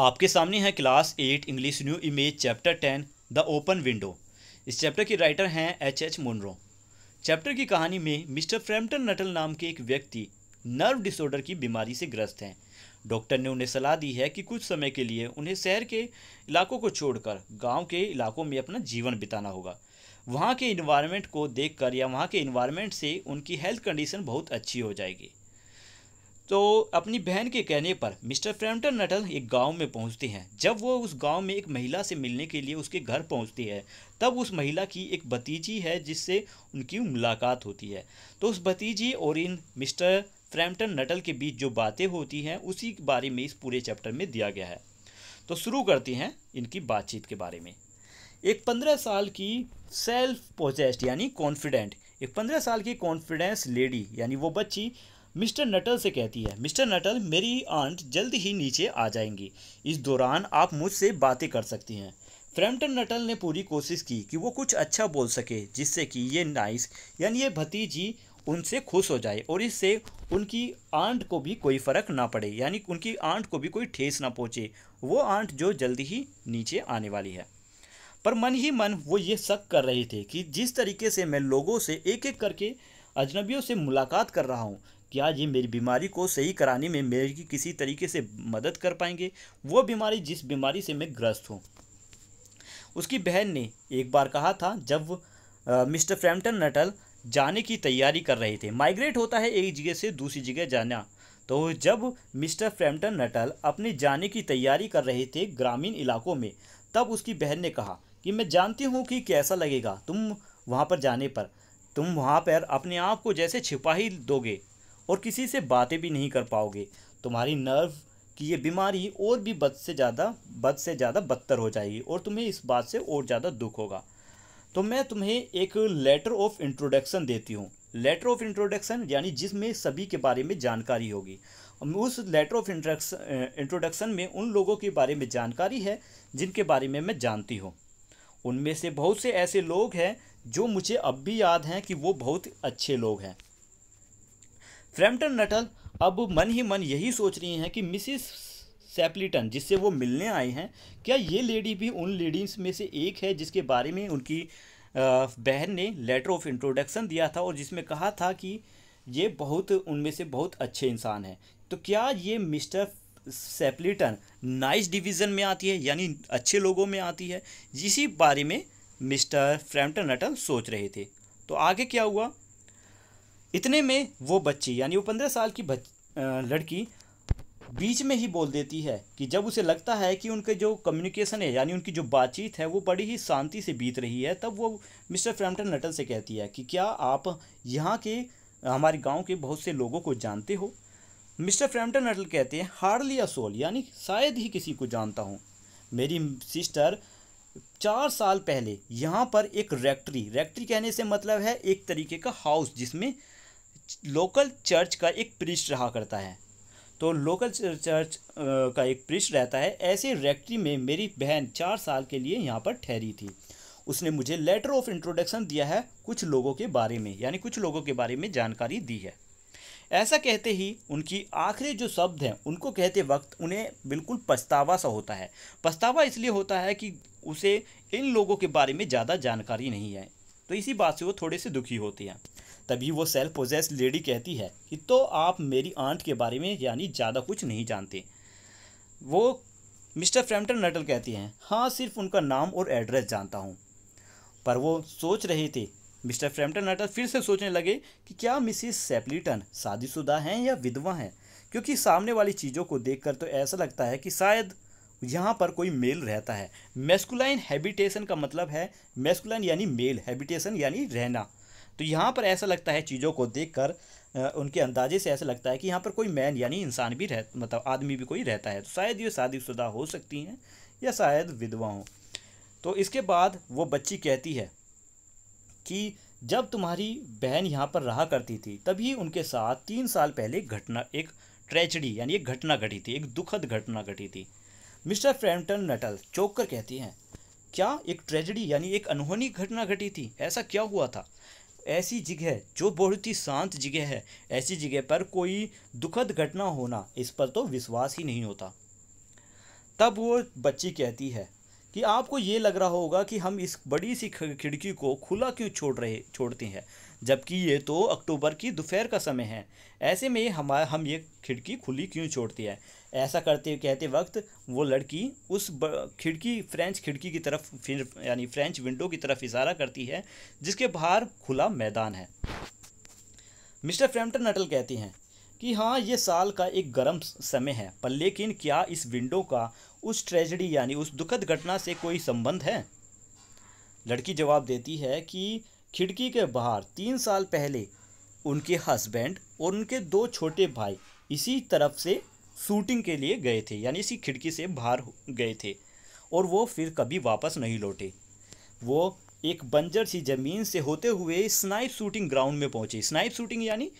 आपके सामने है class eight English new image chapter ten the open window इस चैप्टर की राइटर हैं एच एच मुनरो चैप्टर की कहानी में मिस्टर फ्रैम्पटन नटल नाम के एक व्यक्ति नर्व डिसऑर्डर की बीमारी से ग्रस्त हैं डॉक्टर ने उन्हें सलाह दी है कि कुछ समय के लिए उन्हें शहर के इलाकों को छोड़कर गांव के इलाकों में अपना जीवन बिताना होगा वहाँ के इन्वायरमेंट को देखकर या वहाँ के इन्वायरमेंट से उनकी हेल्थ कंडीशन बहुत अच्छी हो जाएगी तो अपनी बहन के कहने पर मिस्टर फ्रैम्पटन नटल एक गांव में पहुंचते हैं जब वो उस गांव में एक महिला से मिलने के लिए उसके घर पहुंचते है तब उस महिला की एक भतीजी है जिससे उनकी मुलाकात होती है तो उस भतीजी और इन मिस्टर फ्रैम्पटन नटल के बीच जो बातें होती हैं उसी के बारे में इस पूरे चैप्टर में दिया गया है तो शुरू करते हैं इनकी बातचीत के बारे में एक पंद्रह साल की सेल्फ पोजेस्ट यानी कॉन्फिडेंट एक पंद्रह साल की कॉन्फिडेंस लेडी यानी वो बच्ची मिस्टर नटल से कहती है मिस्टर नटल मेरी आंट जल्द ही नीचे आ जाएंगी इस दौरान आप मुझसे बातें कर सकती हैं फ्रैम्पटन नटल ने पूरी कोशिश की कि वो कुछ अच्छा बोल सके जिससे कि ये नाइस यानी ये भतीजी उनसे खुश हो जाए और इससे उनकी आंट को भी कोई फ़र्क ना पड़े यानी उनकी आंट को भी कोई ठेस ना पहुँचे वो आंट जो जल्दी ही नीचे आने वाली है पर मन ही मन वो ये शक कर रहे थे कि जिस तरीके से मैं लोगों से एक एक करके अजनबियों से मुलाकात कर रहा हूँ क्या ये मेरी बीमारी को सही कराने में मेरी किसी तरीके से मदद कर पाएंगे वो बीमारी जिस बीमारी से मैं ग्रस्त हूँ उसकी बहन ने एक बार कहा था जब आ, मिस्टर फ्रैम्पटन नटल जाने की तैयारी कर रहे थे माइग्रेट होता है एक जगह से दूसरी जगह जाना तो जब मिस्टर फ्रैम्पटन नटल अपने जाने की तैयारी कर रहे थे ग्रामीण इलाकों में तब उसकी बहन ने कहा कि मैं जानती हूँ कि कैसा लगेगा तुम वहाँ पर जाने पर तुम वहाँ पर अपने आप को जैसे छिपा ही दोगे और किसी से बातें भी नहीं कर पाओगे तुम्हारी नर्व कि ये बीमारी और भी बद से ज़्यादा बद से ज़्यादा बदतर हो जाएगी और तुम्हें इस बात से और ज़्यादा दुख होगा तो मैं तुम्हें एक लेटर ऑफ इंट्रोडक्शन देती हूँ लेटर ऑफ इंट्रोडक्शन यानी जिसमें सभी के बारे में जानकारी होगी उस लेटर ऑफ इंट्रोडक्शन में उन लोगों के बारे में जानकारी है जिनके बारे में मैं जानती हूँ उनमें से बहुत से ऐसे लोग हैं जो मुझे अब भी याद हैं कि वो बहुत अच्छे लोग हैं फ्रैम्पटन नटल अब मन ही मन यही सोच रही हैं कि मिसिस सेप्लीटन जिससे वो मिलने आए हैं क्या ये लेडी भी उन लेडीज में से एक है जिसके बारे में उनकी बहन ने लेटर ऑफ इंट्रोडक्शन दिया था और जिसमें कहा था कि ये बहुत उनमें से बहुत अच्छे इंसान हैं तो क्या ये मिस्टर सेप्लीटन नाइस डिवीज़न में आती है यानी अच्छे लोगों में आती है इसी बारे में मिस्टर फ्रैम्पटन नटल सोच रहे थे तो आगे क्या हुआ इतने में वो बच्ची यानी वो पंद्रह साल की बच, लड़की बीच में ही बोल देती है कि जब उसे लगता है कि उनके जो कम्युनिकेशन है यानी उनकी जो बातचीत है वो बड़ी ही शांति से बीत रही है तब वो मिस्टर फ्रैम्पटन नटल से कहती है कि क्या आप यहाँ के हमारे गांव के बहुत से लोगों को जानते हो मिस्टर फ्रैम्पटन नटल कहते हैं हार्डली अ सोल यानी शायद ही किसी को जानता हूँ मेरी सिस्टर चार साल पहले यहाँ पर एक रैक्ट्री रैक्ट्री कहने से मतलब है एक तरीके का हाउस जिसमें लोकल चर्च का एक प्रिस्ट रहा करता है तो लोकल चर्च का एक प्रिस्ट रहता है ऐसे रैक्ट्री में मेरी बहन चार साल के लिए यहाँ पर ठहरी थी उसने मुझे लेटर ऑफ इंट्रोडक्शन दिया है कुछ लोगों के बारे में यानी कुछ लोगों के बारे में जानकारी दी है ऐसा कहते ही उनकी आखिरी जो शब्द हैं उनको कहते वक्त उन्हें बिल्कुल पछतावा सा होता है पछतावा इसलिए होता है कि उसे इन लोगों के बारे में ज़्यादा जानकारी नहीं है तो इसी बात से वो थोड़े से दुखी होती हैं तभी वो सेल्फ पोजेस लेडी कहती है कि तो आप मेरी आंट के बारे में यानी ज़्यादा कुछ नहीं जानते वो मिस्टर फ्रैम्पटन नटल कहती हैं हाँ सिर्फ उनका नाम और एड्रेस जानता हूँ पर वो सोच रहे थे मिस्टर फ्रैम्पटन नटल फिर से सोचने लगे कि क्या मिसिस सेपलीटन शादीशुदा हैं या विधवा हैं क्योंकि सामने वाली चीज़ों को देखकर तो ऐसा लगता है कि शायद यहाँ पर कोई मेल रहता है मेस्कुलाइन हैबिटेशन का मतलब है मेस्कुलाइन यानी मेल हैबिटेशन यानी रहना तो यहाँ पर ऐसा लगता है चीज़ों को देख कर उनके अंदाजे से ऐसा लगता है कि यहाँ पर कोई मैन यानी इंसान भी रह मतलब आदमी भी कोई रहता है तो शायद ये शादीशुदा हो सकती हैं या शायद विधवा हों तो इसके बाद वो बच्ची कहती है कि जब तुम्हारी बहन यहाँ पर रहा करती थी तभी उनके साथ तीन साल पहले घटना एक ट्रेजडी यानी एक घटना घटी थी एक दुखद घटना घटी थी मिस्टर फ्रैम्पटन नटल चौक कर कहती हैं क्या एक ट्रेजेडी यानी एक अनहोनी घटना घटी थी ऐसा क्या हुआ था ऐसी जगह जो बहुत ही शांत जगह है ऐसी जगह पर कोई दुखद घटना होना इस पर तो विश्वास ही नहीं होता तब वो बच्ची कहती है कि आपको ये लग रहा होगा कि हम इस बड़ी सी खिड़की को खुला क्यों छोड़ रहे छोड़ते हैं जबकि ये तो अक्टूबर की दोपहर का समय है ऐसे में हम हम ये खिड़की खुली क्यों छोड़ती है ऐसा करते कहते वक्त वो लड़की उस खिड़की फ्रेंच खिड़की की तरफ फिर यानी फ्रेंच विंडो की तरफ इशारा करती है जिसके बाहर खुला मैदान है मिस्टर फ्रेम्पटन अटल कहती हैं कि हाँ ये साल का एक गर्म समय है पर लेकिन क्या इस विंडो का उस ट्रेजडी यानी उस दुखद घटना से कोई संबंध है लड़की जवाब देती है कि खिड़की के बाहर तीन साल पहले उनके हस्बैंड और उनके दो छोटे भाई इसी तरफ से शूटिंग के लिए गए थे यानी इसी खिड़की से बाहर गए थे और वो फिर कभी वापस नहीं लौटे वो एक बंजर सी ज़मीन से होते हुए स्नाइप शूटिंग ग्राउंड में पहुँचे स्नाइप शूटिंग यानी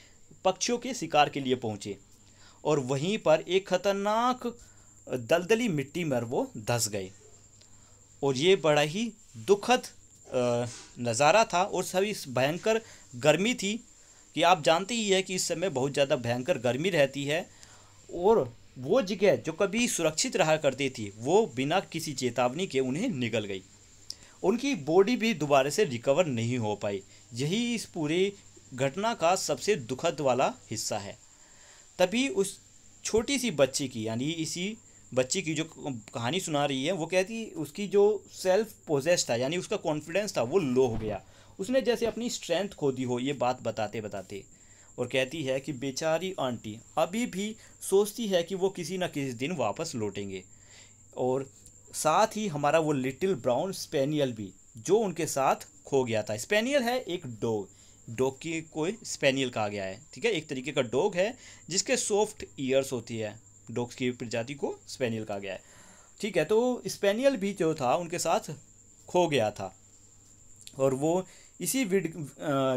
पक्षियों के शिकार के लिए पहुँचे और वहीं पर एक ख़तरनाक दलदली मिट्टी में वो धस गए और ये बड़ा ही दुखद नज़ारा था और सभी भयंकर गर्मी थी कि आप जानते ही है कि इस समय बहुत ज़्यादा भयंकर गर्मी रहती है और वो जगह जो कभी सुरक्षित रहा करती थी वो बिना किसी चेतावनी के उन्हें निकल गई उनकी बॉडी भी दोबारा से रिकवर नहीं हो पाई यही इस पूरी घटना का सबसे दुखद वाला हिस्सा है तभी उस छोटी सी बच्ची की यानी इसी बच्ची की जो कहानी सुना रही है वो कहती उसकी जो सेल्फ पोजेस्ट था यानी उसका कॉन्फिडेंस था वो लो हो गया उसने जैसे अपनी स्ट्रेंथ खो दी हो ये बात बताते बताते और कहती है कि बेचारी आंटी अभी भी सोचती है कि वो किसी ना किसी दिन वापस लौटेंगे और साथ ही हमारा वो लिटिल ब्राउन स्पेनियल भी जो उनके साथ खो गया था स्पेनियल है एक डॉग डॉग की कोई स्पेनियल कहा गया है ठीक है एक तरीके का डॉग है जिसके सॉफ्ट ईयर्स होती है डॉग्स की प्रजाति को स्पेनियल कहा गया है ठीक है तो स्पेनियल भी जो था उनके साथ खो गया था और वो इसी विड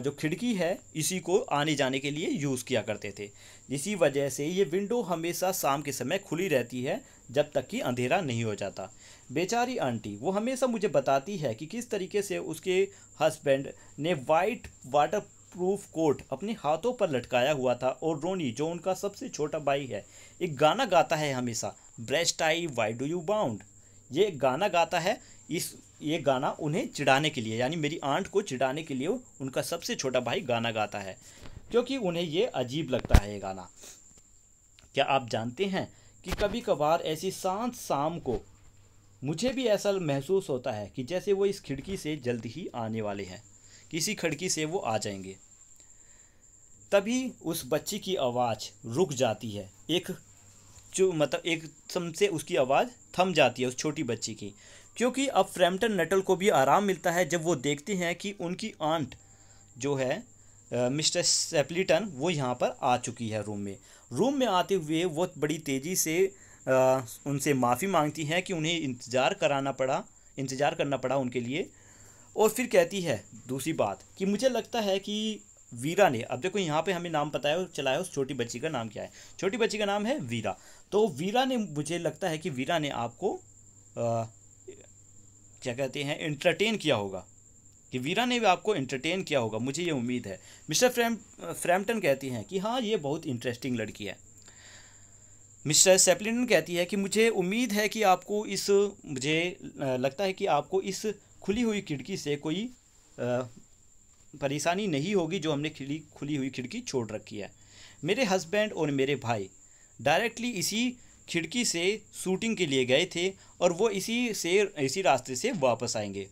जो खिड़की है इसी को आने जाने के लिए यूज़ किया करते थे इसी वजह से ये विंडो हमेशा शाम के समय खुली रहती है जब तक कि अंधेरा नहीं हो जाता बेचारी आंटी वो हमेशा मुझे बताती है कि किस तरीके से उसके हस्बैंड ने वाइट वाटर प्रूफ कोट अपने हाथों पर लटकाया हुआ था और रोनी जो उनका सबसे छोटा भाई है एक गाना गाता है हमेशा Bertie why do you bound ये गाना गाता है इस ये गाना उन्हें चिढ़ाने के लिए यानी मेरी आंट को चिढ़ाने के लिए उनका सबसे छोटा भाई गाना गाता है क्योंकि उन्हें ये अजीब लगता है ये गाना क्या आप जानते हैं कि कभी कभार ऐसी शांत शाम को मुझे भी ऐसा महसूस होता है कि जैसे वो इस खिड़की से जल्द ही आने वाले हैं किसी खिड़की से वो आ जाएंगे तभी उस बच्ची की आवाज़ रुक जाती है एक जो मतलब एक सम से उसकी आवाज़ थम जाती है उस छोटी बच्ची की क्योंकि अब फ्रैम्पटन नटल को भी आराम मिलता है जब वो देखते हैं कि उनकी आंट जो है मिस्टर सेपलीटन वो यहाँ पर आ चुकी है रूम में रूम में आते हुए वो बड़ी तेज़ी से आ, उनसे माफ़ी मांगती हैं कि उन्हें इंतज़ार कराना पड़ा इंतज़ार करना पड़ा उनके लिए और फिर कहती है दूसरी बात कि मुझे लगता है कि वीरा ने अब देखो यहाँ पे हमें नाम पता है चलाया उस छोटी बच्ची का नाम क्या है छोटी बच्ची का नाम है वीरा तो वीरा ने मुझे लगता है कि वीरा ने आपको आ, क्या कहते हैं इंटरटेन किया होगा कि वीरा ने भी आपको इंटरटेन किया होगा मुझे ये उम्मीद है मिस्टर फ्रैम फ्रैम्पटन कहती हैं कि हाँ ये बहुत इंटरेस्टिंग लड़की है मिस्टर सेप्लिन कहती है कि मुझे उम्मीद है कि आपको इस मुझे लगता है कि आपको इस खुली हुई खिड़की से कोई परेशानी नहीं होगी जो हमने खिली खुली हुई खिड़की छोड़ रखी है मेरे हस्बैंड और मेरे भाई डायरेक्टली इसी खिड़की से शूटिंग के लिए गए थे और वो इसी से इसी रास्ते से वापस आएंगे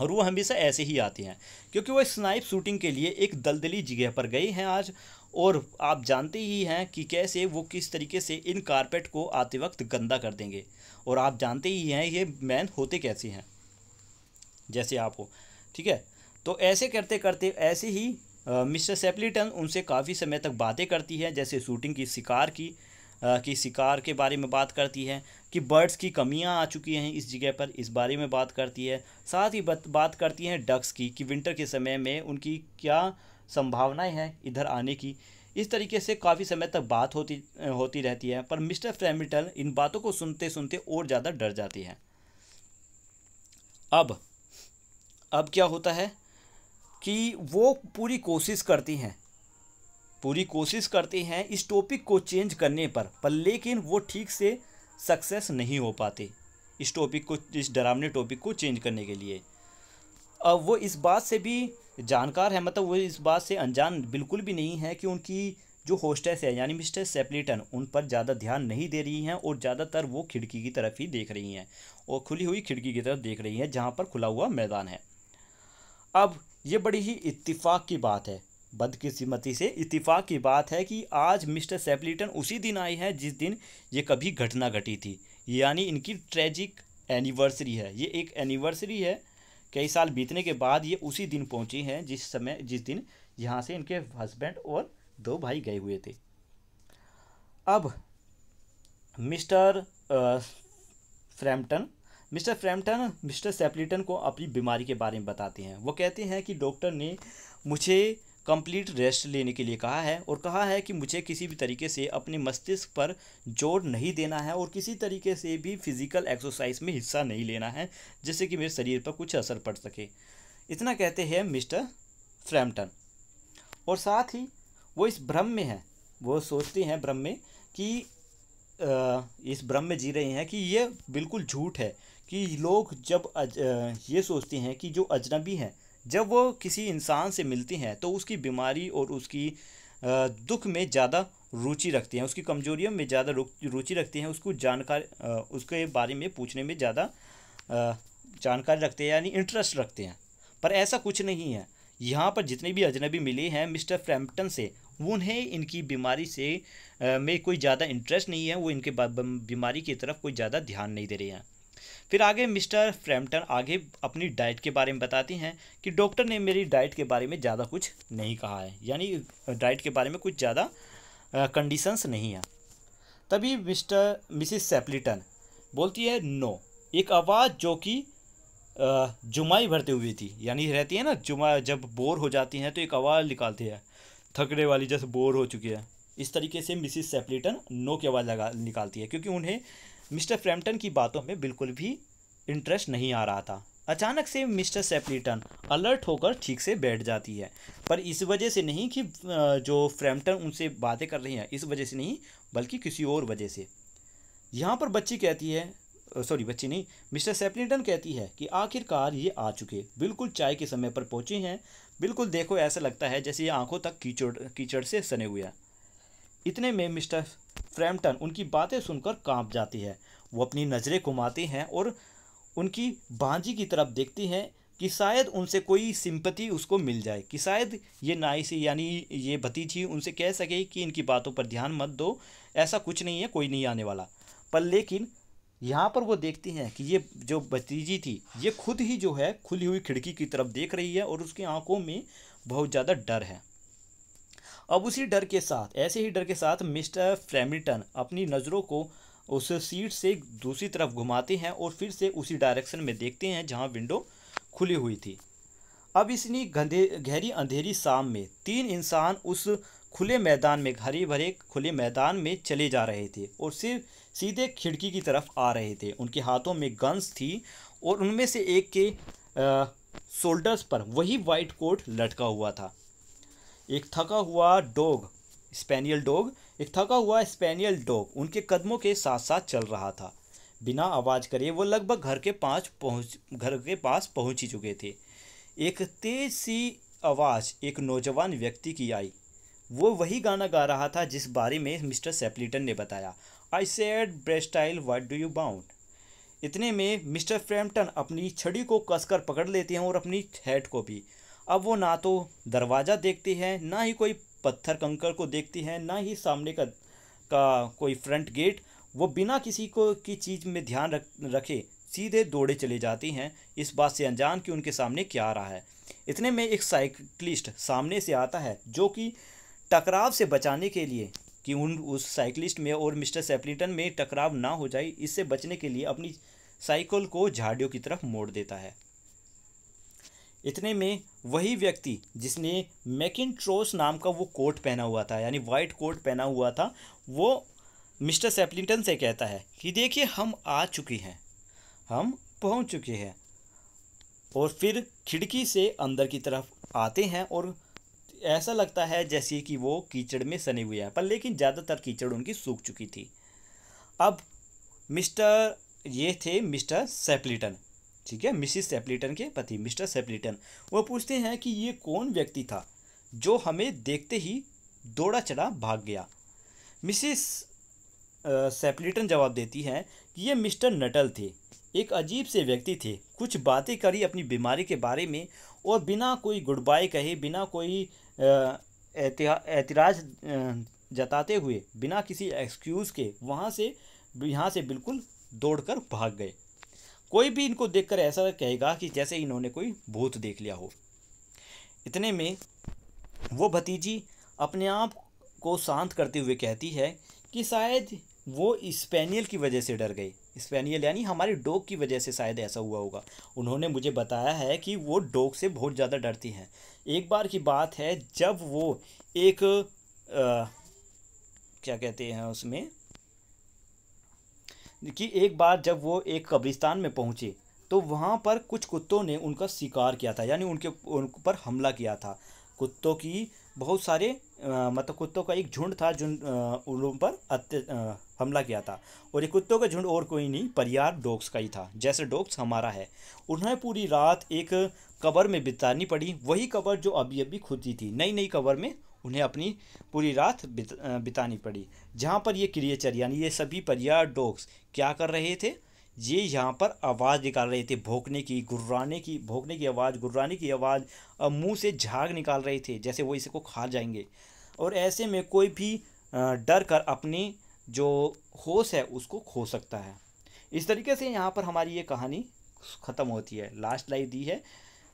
और वो हमेशा ऐसे ही आते हैं क्योंकि वो स्नाइप शूटिंग के लिए एक दलदली जगह पर गए हैं आज और आप जानते ही हैं कि कैसे वो किस तरीके से इन कारपेट को आते वक्त गंदा कर देंगे और आप जानते ही हैं ये मैन होते कैसे हैं जैसे आप हो ठीक है तो ऐसे करते करते ऐसे ही मिस्टर सेपलीटन उनसे काफ़ी समय तक बातें करती है जैसे शूटिंग की शिकार की की शिकार के बारे में बात करती है कि बर्ड्स की कमियां आ चुकी हैं इस जगह पर इस बारे में बात करती है साथ ही बात करती हैं डक्स की कि विंटर के समय में उनकी क्या संभावनाएं हैं इधर आने की इस तरीके से काफ़ी समय तक बात होती होती रहती है पर मिस्टर फ्रेमिटल इन बातों को सुनते सुनते और ज़्यादा डर जाती है अब अब क्या होता है कि वो पूरी कोशिश करती हैं पूरी कोशिश करते हैं इस टॉपिक को चेंज करने पर पर लेकिन वो ठीक से सक्सेस नहीं हो पाते इस टॉपिक को इस डरावने टॉपिक को चेंज करने के लिए अब वो इस बात से भी जानकार है मतलब वो इस बात से अनजान बिल्कुल भी नहीं है कि उनकी जो होस्टेस है यानी मिस्टर सेपलेटन उन पर ज़्यादा ध्यान नहीं दे रही हैं और ज़्यादातर वो खिड़की की तरफ ही देख रही हैं और खुली हुई खिड़की की तरफ देख रही हैं जहाँ पर खुला हुआ मैदान है अब ये बड़ी ही इत्तेफाक की बात है बदकिस्मती से इतफाक की बात है कि आज मिस्टर सेपलीटन उसी दिन आई हैं जिस दिन ये कभी घटना घटी थी यानी इनकी ट्रेजिक एनिवर्सरी है ये एक एनिवर्सरी है कई साल बीतने के बाद ये उसी दिन पहुंची हैं जिस समय जिस दिन यहाँ से इनके हस्बैंड और दो भाई गए हुए थे अब mister Framton mister Framton mister Sappleton को अपनी बीमारी के बारे में बताते हैं वो कहते हैं कि डॉक्टर ने मुझे कंप्लीट रेस्ट लेने के लिए कहा है और कहा है कि मुझे किसी भी तरीके से अपने मस्तिष्क पर जोर नहीं देना है और किसी तरीके से भी फिजिकल एक्सरसाइज में हिस्सा नहीं लेना है जिससे कि मेरे शरीर पर कुछ असर पड़ सके इतना कहते हैं मिस्टर फ्रैम्पटन और साथ ही वो इस भ्रम में हैं वो सोचते हैं भ्रम में कि इस भ्रम में जी रहे हैं कि ये बिल्कुल झूठ है कि लोग जब अज, ये सोचते हैं कि जो अजनबी हैं जब वो किसी इंसान से मिलती हैं तो उसकी बीमारी और उसकी दुख में ज़्यादा रुचि रखती हैं उसकी कमजोरियों में ज़्यादा रुचि रखती हैं उसको जानकारी उसके बारे में पूछने में ज़्यादा जानकारी रखते हैं यानी इंटरेस्ट रखते हैं पर ऐसा कुछ नहीं है यहाँ पर जितने भी अजनबी मिले हैं मिस्टर फ्रैम्पटन से उन्हें इनकी बीमारी से में कोई ज़्यादा इंटरेस्ट नहीं है वो इनके बीमारी की तरफ कोई ज़्यादा ध्यान नहीं दे रहे हैं फिर आगे मिस्टर फ्रैम्पटन आगे अपनी डाइट के बारे में बताती हैं कि डॉक्टर ने मेरी डाइट के बारे में ज़्यादा कुछ नहीं कहा है यानी डाइट के बारे में कुछ ज़्यादा कंडीशंस नहीं है तभी मिस्टर मिसिस सेप्लीटन बोलती है नो एक आवाज़ जो कि जुमाई भरते हुए थी यानी रहती है ना जुमा जब बोर हो जाती हैं तो एक आवाज़ निकालती है थकने वाली जैसे बोर हो चुकी है इस तरीके से मिसिस सेप्लीटन नो की आवाज़ लगा निकालती है क्योंकि उन्हें मिस्टर फ्रैम्पटन की बातों में बिल्कुल भी इंटरेस्ट नहीं आ रहा था अचानक से मिस्टर सेप्लीटन अलर्ट होकर ठीक से बैठ जाती है पर इस वजह से नहीं कि जो फ्रैम्पटन उनसे बातें कर रही हैं इस वजह से नहीं बल्कि किसी और वजह से यहाँ पर बच्ची कहती है सॉरी बच्ची नहीं मिस्टर सेप्लीटन कहती है कि आखिरकार ये आ चुके बिल्कुल चाय के समय पर पहुँचे हैं बिल्कुल देखो ऐसा लगता है जैसे ये आंखों तक कीचड़ कीचड़ से सने हुए हैं इतने में मिस्टर फ्रैम्पटन उनकी बातें सुनकर कांप जाती है वो अपनी नज़रें घुमाती हैं और उनकी भांजी की तरफ देखती हैं कि शायद उनसे कोई सिंपति उसको मिल जाए कि शायद ये नाइसी यानी ये भतीजी उनसे कह सके कि इनकी बातों पर ध्यान मत दो ऐसा कुछ नहीं है कोई नहीं आने वाला पर लेकिन यहाँ पर वो देखती हैं कि ये जो भतीजी थी ये खुद ही जो है खुली हुई खिड़की की तरफ देख रही है और उसकी आंखों में बहुत ज़्यादा डर है अब उसी डर के साथ ऐसे ही डर के साथ मिस्टर फ्रेमिटन अपनी नज़रों को उस सीट से दूसरी तरफ घुमाते हैं और फिर से उसी डायरेक्शन में देखते हैं जहाँ विंडो खुली हुई थी अब इसनी गंधे गहरी अंधेरी शाम में तीन इंसान उस खुले मैदान में हरे भरे खुले मैदान में चले जा रहे थे और सिर्फ सीधे खिड़की की तरफ आ रहे थे उनके हाथों में गन्स थी और उनमें से एक के शोल्डर्स पर वही वाइट कोट लटका हुआ था एक थका हुआ डोग स्पेनियल डोग एक थका हुआ स्पेनियल डोग उनके कदमों के साथ साथ चल रहा था बिना आवाज़ करे वो लगभग घर के पास पहुँच घर के पास पहुँच ही चुके थे एक तेज सी आवाज़ एक नौजवान व्यक्ति की आई वो वही गाना गा रहा था जिस बारे में मिस्टर सेप्लीटन ने बताया I said Bertie what do you bound इतने में मिस्टर फ्रैम्पटन अपनी छड़ी को कसकर पकड़ लेते हैं और अपनी हेड को भी अब वो ना तो दरवाज़ा देखती है ना ही कोई पत्थर कंकर को देखती है ना ही सामने का का कोई फ्रंट गेट वो बिना किसी को की चीज़ में ध्यान रख रखे सीधे दौड़े चले जाती हैं इस बात से अनजान कि उनके सामने क्या आ रहा है इतने में एक साइकिलिस्ट सामने से आता है जो कि टकराव से बचाने के लिए कि उन उस साइकिलिस्ट में और मिस्टर सेप्लिटन में टकराव ना हो जाए इससे बचने के लिए अपनी साइकिल को झाड़ियों की तरफ मोड़ देता है इतने में वही व्यक्ति जिसने मैकिन नाम का वो कोट पहना हुआ था यानी वाइट कोट पहना हुआ था वो मिस्टर सेप्लिंगटन से कहता है कि देखिए हम आ चुके हैं हम पहुंच चुके हैं और फिर खिड़की से अंदर की तरफ आते हैं और ऐसा लगता है जैसे कि वो कीचड़ में सने हुए हैं पर लेकिन ज़्यादातर कीचड़ उनकी सूख चुकी थी अब मिस्टर ये थे मिस्टर सेप्लिटन ठीक है मिसिस सेप्लीटन के पति मिस्टर सेप्लीटन वह पूछते हैं कि ये कौन व्यक्ति था जो हमें देखते ही दौड़ा चढ़ा भाग गया मिसिस सेप्लीटन जवाब देती हैं कि ये मिस्टर नटल थे एक अजीब से व्यक्ति थे कुछ बातें करी अपनी बीमारी के बारे में और बिना कोई गुड बाय कहे बिना कोई एतराज़ जताते हुए बिना किसी एक्सक्यूज़ के वहाँ से यहाँ से बिल्कुल दौड़कर भाग गए कोई भी इनको देखकर ऐसा कहेगा कि जैसे इन्होंने कोई भूत देख लिया हो इतने में वो भतीजी अपने आप को शांत करते हुए कहती है कि शायद वो स्पेनियल की वजह से डर गए स्पेनियल यानी हमारे डॉग की वजह से शायद ऐसा हुआ होगा उन्होंने मुझे बताया है कि वो डॉग से बहुत ज़्यादा डरती हैं एक बार की बात है जब वो एक आ, क्या कहते हैं उसमें कि एक बार जब वो एक कब्रिस्तान में पहुँचे तो वहाँ पर कुछ कुत्तों ने उनका शिकार किया था यानी उनके उन पर हमला किया था कुत्तों की बहुत सारे मतलब कुत्तों का एक झुंड था जिन उन लोगों पर अत्य हमला किया था और ये कुत्तों का झुंड और कोई नहीं परियार डॉग्स का ही था जैसे डॉग्स हमारा है उन्हें पूरी रात एक कबर में बितानी पड़ी वही कबर जो अभी अभी खुदी थी नई नई कबर में उन्हें अपनी पूरी रात बित, बितानी पड़ी जहाँ पर ये क्रिएचर यानी ये सभी परिया डॉग्स क्या कर रहे थे ये यहाँ पर आवाज़ निकाल रहे थे भोंकने की गुर्राने की भोंकने की आवाज़ गुर्राने की आवाज़ मुंह से झाग निकाल रहे थे जैसे वो इसको खा जाएंगे और ऐसे में कोई भी डर कर अपनी जो होश है उसको खो सकता है इस तरीके से यहाँ पर हमारी ये कहानी ख़त्म होती है लास्ट लाइन दी है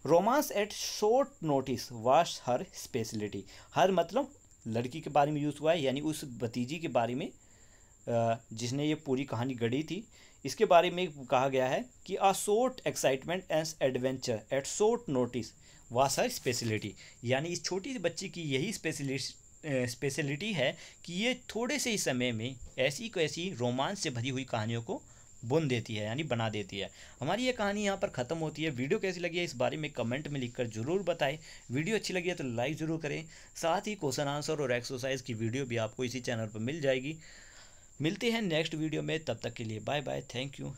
romance at short notice was her speciality her मतलब लड़की के बारे में यूज़ हुआ है यानी उस भतीजी के बारे में जिसने ये पूरी कहानी गढ़ी थी इसके बारे में कहा गया है कि a short excitement and adventure at short notice was her speciality यानी इस छोटी सी बच्ची की यही स्पेशलिटी स्पेशलिटी है कि ये थोड़े से ही समय में ऐसी को ऐसी रोमांस से भरी हुई कहानियों को बुन देती है यानी बना देती है हमारी ये कहानी यहाँ पर ख़त्म होती है वीडियो कैसी लगी है इस बारे में कमेंट में लिखकर जरूर बताएं वीडियो अच्छी लगी है तो लाइक ज़रूर करें साथ ही क्वेश्चन आंसर और एक्सरसाइज की वीडियो भी आपको इसी चैनल पर मिल जाएगी मिलते हैं नेक्स्ट वीडियो में तब तक के लिए बाय बाय थैंक यू